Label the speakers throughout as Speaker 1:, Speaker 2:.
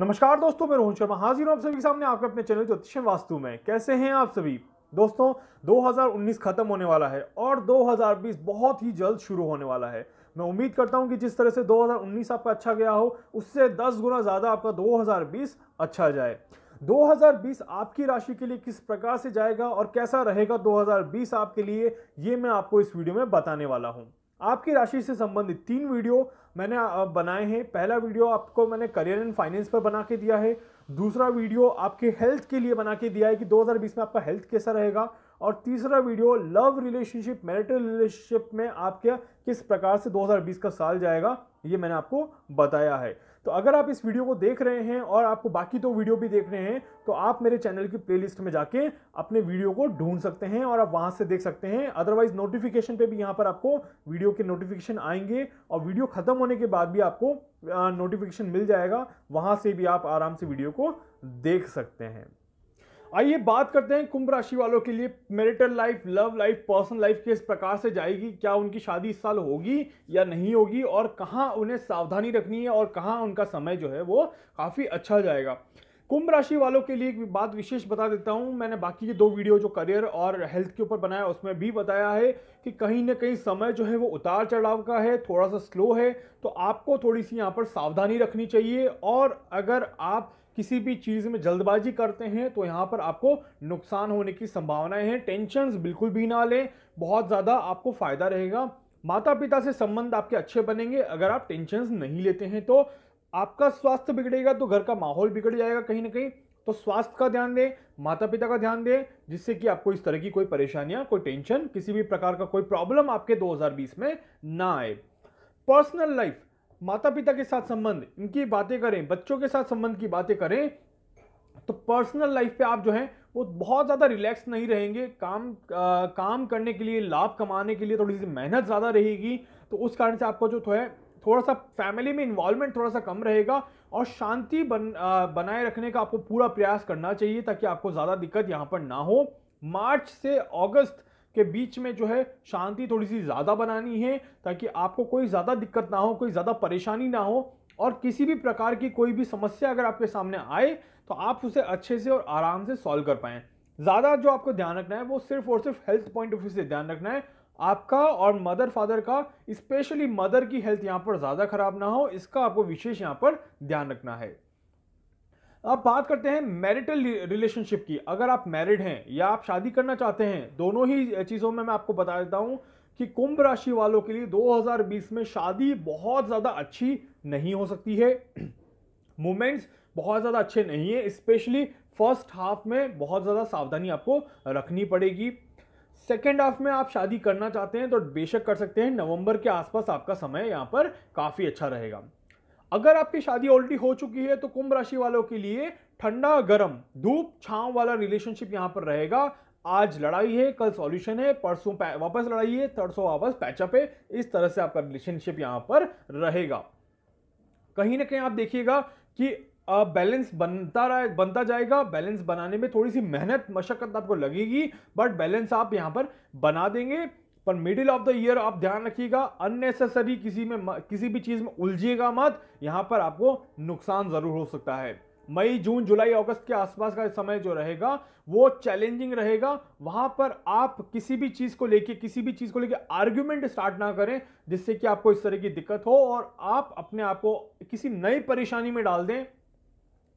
Speaker 1: नमस्कार दोस्तों मैं रोहन शर्मा हाजिर हूँ आप सभी के सामने आपके अपने चैनल ज्योतिष वास्तु में कैसे हैं आप सभी दोस्तों 2019 ख़त्म होने वाला है और 2020 बहुत ही जल्द शुरू होने वाला है मैं उम्मीद करता हूं कि जिस तरह से 2019 आपका अच्छा गया हो उससे 10 गुना ज़्यादा आपका 2020 अच्छा जाए 2020 आपकी राशि के लिए किस प्रकार से जाएगा और कैसा रहेगा 2020 आपके लिए ये मैं आपको इस वीडियो में बताने वाला हूँ आपकी राशि से संबंधित तीन वीडियो मैंने बनाए हैं पहला वीडियो आपको मैंने करियर एंड फाइनेंस पर बना के दिया है दूसरा वीडियो आपके हेल्थ के लिए बना के दिया है कि 2020 में आपका हेल्थ कैसा रहेगा और तीसरा video love relationship marital relationship में आपके किस प्रकार से 2020 का साल जाएगा ये मैंने आपको बताया है तो अगर आप इस वीडियो को देख रहे हैं और आपको बाकी दो तो वीडियो भी देख रहे हैं तो आप मेरे चैनल की प्लेलिस्ट में जाके अपने वीडियो को ढूंढ सकते हैं और आप वहाँ से देख सकते हैं अदरवाइज नोटिफिकेशन पे भी यहाँ पर आपको वीडियो के नोटिफिकेशन आएंगे और वीडियो ख़त्म होने के बाद भी आपको नोटिफिकेशन मिल जाएगा वहाँ से भी आप आराम से वीडियो को देख सकते हैं आइए बात करते हैं कुंभ राशि वालों के लिए marital life love life personal life किस प्रकार से जाएगी क्या उनकी शादी इस साल होगी या नहीं होगी और कहाँ उन्हें सावधानी रखनी है और कहाँ उनका समय जो है वो काफ़ी अच्छा जाएगा कुंभ राशि वालों के लिए एक बात विशेष बता देता हूँ मैंने बाकी के दो वीडियो जो करियर और हेल्थ के ऊपर बनाया उसमें भी बताया है कि कहीं ना कहीं समय जो है वो उतार चढ़ाव का है थोड़ा सा स्लो है तो आपको थोड़ी सी यहाँ पर सावधानी रखनी चाहिए और अगर आप किसी भी चीज़ में जल्दबाजी करते हैं तो यहाँ पर आपको नुकसान होने की संभावनाएं हैं टेंशन बिल्कुल भी ना लें बहुत ज़्यादा आपको फ़ायदा रहेगा माता पिता से संबंध आपके अच्छे बनेंगे अगर आप टेंशन नहीं लेते हैं तो आपका स्वास्थ्य बिगड़ेगा तो घर का माहौल बिगड़ जाएगा कहीं ना कहीं तो स्वास्थ्य का ध्यान दें माता पिता का ध्यान दें जिससे कि आपको इस तरह की कोई परेशानियां कोई टेंशन किसी भी प्रकार का कोई प्रॉब्लम आपके 2020 में ना आए पर्सनल लाइफ माता पिता के साथ संबंध इनकी बातें करें बच्चों के साथ संबंध की बातें करें तो पर्सनल लाइफ पे आप जो हैं वो बहुत ज़्यादा रिलैक्स नहीं रहेंगे काम आ, काम करने के लिए लाभ कमाने के लिए थोड़ी सी मेहनत ज़्यादा रहेगी तो उस कारण से आपको जो है थोड़ा सा फैमिली में इन्वॉल्वमेंट थोड़ा सा कम रहेगा और शांति बन आ, बनाए रखने का आपको पूरा प्रयास करना चाहिए ताकि आपको ज़्यादा दिक्कत यहाँ पर ना हो मार्च से अगस्त के बीच में जो है शांति थोड़ी सी ज़्यादा बनानी है ताकि आपको कोई ज़्यादा दिक्कत ना हो कोई ज़्यादा परेशानी ना हो और किसी भी प्रकार की कोई भी समस्या अगर आपके सामने आए तो आप उसे अच्छे से और आराम से सॉल्व कर पाएँ ज़्यादा जो आपको ध्यान रखना है वो सिर्फ और सिर्फ हेल्थ पॉइंट ऑफ व्यू से ध्यान रखना है आपका और मदर फादर का स्पेशली मदर की हेल्थ यहाँ पर ज़्यादा खराब ना हो इसका आपको विशेष यहाँ पर ध्यान रखना है अब बात करते हैं मैरिटल रिलेशनशिप की अगर आप मैरिड हैं या आप शादी करना चाहते हैं दोनों ही चीज़ों में मैं आपको बता देता हूँ कि कुंभ राशि वालों के लिए 2020 में शादी बहुत ज़्यादा अच्छी नहीं हो सकती है मूवमेंट्स बहुत ज़्यादा अच्छे नहीं है स्पेशली फर्स्ट हाफ में बहुत ज़्यादा सावधानी आपको रखनी पड़ेगी सेकेंड हाफ में आप शादी करना चाहते हैं तो बेशक कर सकते हैं नवंबर के आसपास आपका समय यहाँ पर काफ़ी अच्छा रहेगा अगर आपकी शादी ऑलरेडी हो चुकी है तो कुंभ राशि वालों के लिए ठंडा गर्म धूप छांव वाला रिलेशनशिप यहां पर रहेगा आज लड़ाई है कल सॉल्यूशन है परसों वापस लड़ाई है तरसों वापस पैचअप है इस तरह से आपका रिलेशनशिप यहां पर रहेगा कहीं ना कहीं आप देखिएगा कि बैलेंस बनता रहा बनता जाएगा बैलेंस बनाने में थोड़ी सी मेहनत मशक्कत आपको लगेगी बट बैलेंस आप यहाँ पर बना देंगे पर मिडिल ऑफ द ईयर आप ध्यान रखिएगा अननेसेसरी किसी में किसी भी चीज़ में उलझिएगा मत यहाँ पर आपको नुकसान ज़रूर हो सकता है मई जून जुलाई अगस्त के आसपास का समय जो रहेगा वो चैलेंजिंग रहेगा वहां पर आप किसी भी चीज़ को लेके किसी भी चीज़ को लेके आर्ग्यूमेंट स्टार्ट ना करें जिससे कि आपको इस तरह की दिक्कत हो और आप अपने आप को किसी नई परेशानी में डाल दें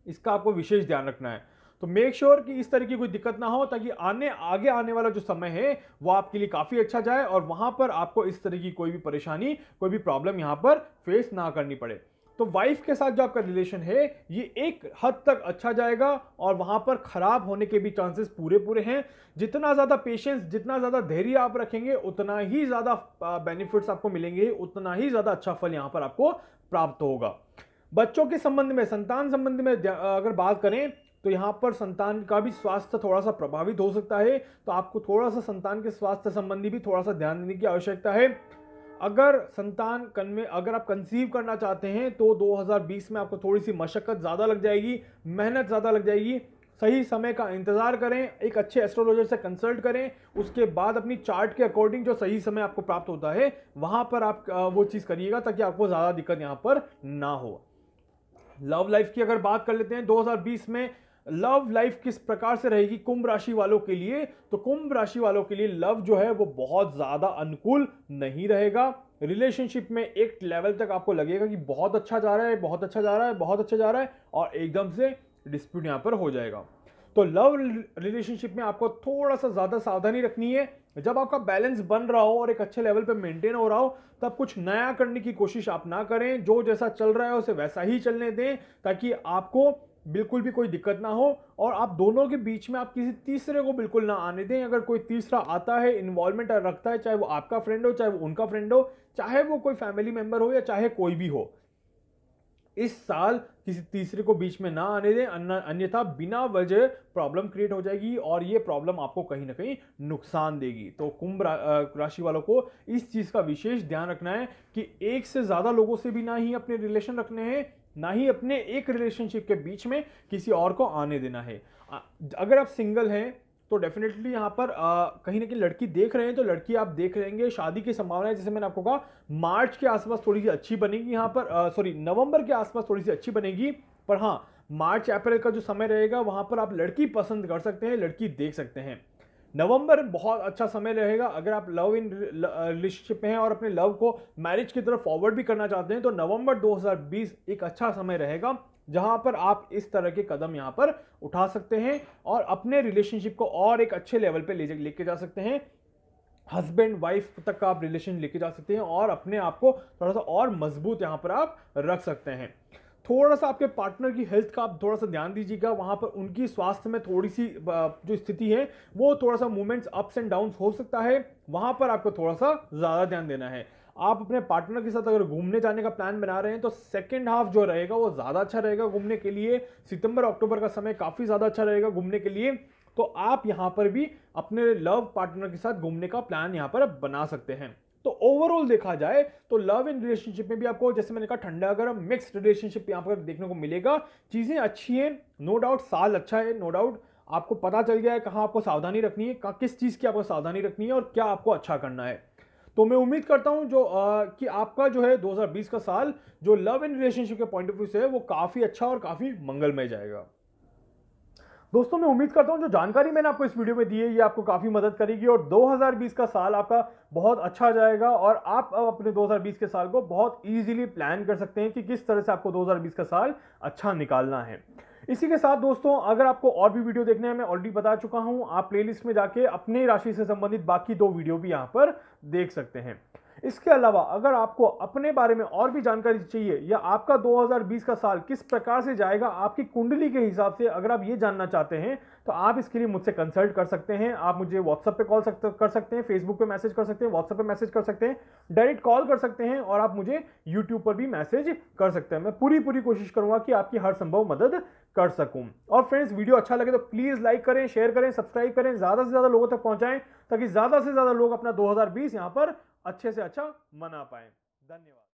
Speaker 1: इसका आपको विशेष ध्यान रखना है तो मेक श्योर sure कि इस तरह की कोई दिक्कत ना हो ताकि आने आगे आने वाला जो समय है वो आपके लिए काफ़ी अच्छा जाए और वहाँ पर आपको इस तरह की कोई भी परेशानी कोई भी प्रॉब्लम यहाँ पर फेस ना करनी पड़े तो वाइफ के साथ जो आपका रिलेशन है ये एक हद तक अच्छा जाएगा और वहाँ पर ख़राब होने के भी चांसेस पूरे पूरे हैं जितना ज़्यादा पेशेंस जितना ज़्यादा धैर्य आप रखेंगे उतना ही ज़्यादा बेनिफिट्स आपको मिलेंगे उतना ही ज़्यादा अच्छा फल यहाँ पर आपको प्राप्त होगा बच्चों के संबंध में संतान संबंध में अगर बात करें तो यहाँ पर संतान का भी स्वास्थ्य थोड़ा सा प्रभावित हो सकता है तो आपको थोड़ा सा संतान के स्वास्थ्य संबंधी भी थोड़ा सा ध्यान देने की आवश्यकता है अगर संतान कन में अगर आप कंसीव करना चाहते हैं तो 2020 में आपको थोड़ी सी मशक्क़त ज़्यादा लग जाएगी मेहनत ज़्यादा लग जाएगी सही समय का इंतज़ार करें एक अच्छे एस्ट्रोलॉजर से कंसल्ट करें उसके बाद अपनी चार्ट के अकॉर्डिंग जो सही समय आपको प्राप्त होता है वहाँ पर आप वो चीज़ करिएगा ताकि आपको ज़्यादा दिक्कत यहाँ पर ना हो लव लाइफ की अगर बात कर लेते हैं 2020 में लव लाइफ किस प्रकार से रहेगी कुंभ राशि वालों के लिए तो कुंभ राशि वालों के लिए लव जो है वो बहुत ज़्यादा अनुकूल नहीं रहेगा रिलेशनशिप में एक लेवल तक आपको लगेगा कि बहुत अच्छा जा रहा है बहुत अच्छा जा रहा है बहुत अच्छा जा रहा है और एकदम से डिस्प्यूट यहाँ पर हो जाएगा तो लव रिलेशनशिप में आपको थोड़ा सा ज़्यादा सावधानी रखनी है जब आपका बैलेंस बन रहा हो और एक अच्छे लेवल पर मेंटेन हो रहा हो तब कुछ नया करने की कोशिश आप ना करें जो जैसा चल रहा है उसे वैसा ही चलने दें ताकि आपको बिल्कुल भी कोई दिक्कत ना हो और आप दोनों के बीच में आप किसी तीसरे को बिल्कुल ना आने दें अगर कोई तीसरा आता है इन्वॉल्वमेंट रखता है चाहे वो आपका फ्रेंड हो चाहे वो उनका फ्रेंड हो चाहे वो कोई फैमिली मेम्बर हो या चाहे कोई भी हो इस साल किसी तीसरे को बीच में ना आने दें अन्यथा बिना वजह प्रॉब्लम क्रिएट हो जाएगी और ये प्रॉब्लम आपको कहीं ना कहीं नुकसान देगी तो कुंभ राशि वालों को इस चीज़ का विशेष ध्यान रखना है कि एक से ज़्यादा लोगों से भी ना ही अपने रिलेशन रखने हैं ना ही अपने एक रिलेशनशिप के बीच में किसी और को आने देना है अगर आप सिंगल हैं तो डेफिनेटली यहाँ पर कहीं ना कहीं लड़की देख रहे हैं तो लड़की आप देख रहेंगे शादी की संभावना है जैसे मैंने आपको कहा मार्च के आसपास थोड़ी सी अच्छी बनेगी यहाँ पर सॉरी नवंबर के आसपास थोड़ी सी अच्छी बनेगी पर हाँ मार्च अप्रैल का जो समय रहेगा वहाँ पर आप लड़की पसंद कर सकते हैं लड़की देख सकते हैं नवंबर बहुत अच्छा समय रहेगा अगर आप लव इन रिलेशनशिप में हैं और अपने लव को मैरिज की तरफ फॉरवर्ड भी करना चाहते हैं तो नवंबर 2020 एक अच्छा समय रहेगा जहां पर आप इस तरह के कदम यहां पर उठा सकते हैं और अपने रिलेशनशिप को और एक अच्छे लेवल पर ले लेके जा सकते हैं हस्बैंड वाइफ तक का आप रिलेशन लेके जा सकते हैं और अपने आप को थोड़ा सा और मजबूत यहाँ पर आप रख सकते हैं थोड़ा सा आपके पार्टनर की हेल्थ का आप थोड़ा सा ध्यान दीजिएगा वहाँ पर उनकी स्वास्थ्य में थोड़ी सी जो स्थिति है वो थोड़ा सा मूवमेंट्स अप्स एंड डाउन हो सकता है वहाँ पर आपको थोड़ा सा ज़्यादा ध्यान देना है आप अपने पार्टनर के साथ अगर घूमने जाने का प्लान बना रहे हैं तो सेकेंड हाफ जो रहेगा वो ज़्यादा अच्छा रहेगा घूमने के लिए सितंबर अक्टूबर का समय काफ़ी ज़्यादा अच्छा रहेगा घूमने के लिए तो आप यहाँ पर भी अपने लव पार्टनर के साथ घूमने का प्लान यहाँ पर बना सकते हैं तो ओवरऑल देखा जाए तो लव इन रिलेशनशिप में भी आपको जैसे मैंने कहा ठंडा गर्म मिक्स रिलेशनशिप यहाँ पर देखने को मिलेगा चीज़ें अच्छी हैं नो डाउट साल अच्छा है नो डाउट आपको पता चल गया है कहाँ आपको सावधानी रखनी है किस चीज़ की आपको सावधानी रखनी है और क्या आपको अच्छा करना है तो मैं उम्मीद करता हूं जो आ, कि आपका जो है 2020 का साल जो लव एंड रिलेशनशिप के पॉइंट ऑफ व्यू से है वो काफ़ी अच्छा और काफ़ी मंगलमय जाएगा दोस्तों मैं उम्मीद करता हूँ जो जानकारी मैंने आपको इस वीडियो में दी है ये आपको काफ़ी मदद करेगी और 2020 का साल आपका बहुत अच्छा जाएगा और आप अब अपने 2020 के साल को बहुत ईजिली प्लान कर सकते हैं कि किस तरह से आपको 2020 का साल अच्छा निकालना है इसी के साथ दोस्तों अगर आपको और भी वीडियो देखने हैं मैं ऑलरेडी बता चुका हूँ आप प्ले में जाके अपनी राशि से संबंधित बाकी दो वीडियो भी यहाँ पर देख सकते हैं इसके अलावा अगर आपको अपने बारे में और भी जानकारी चाहिए या आपका 2020 का साल किस प्रकार से जाएगा आपकी कुंडली के हिसाब से अगर आप ये जानना चाहते हैं तो आप इसके लिए मुझसे कंसल्ट कर सकते हैं आप मुझे व्हाट्सअप पे कॉल सकते, कर सकते हैं फेसबुक पे मैसेज कर सकते हैं व्हाट्सअप पे मैसेज कर सकते हैं डायरेक्ट कॉल कर सकते हैं और आप मुझे यूट्यूब पर भी मैसेज कर सकते हैं मैं पूरी पूरी कोशिश करूँगा कि आपकी हर संभव मदद कर सकूँ और फ्रेंड्स वीडियो अच्छा लगे तो प्लीज़ लाइक करें शेयर करें सब्सक्राइब करें ज़्यादा से ज़्यादा लोगों तक पहुँचाएँ ताकि ज़्यादा से ज़्यादा लोग अपना दो हज़ार पर अच्छे से अच्छा मना पाए धन्यवाद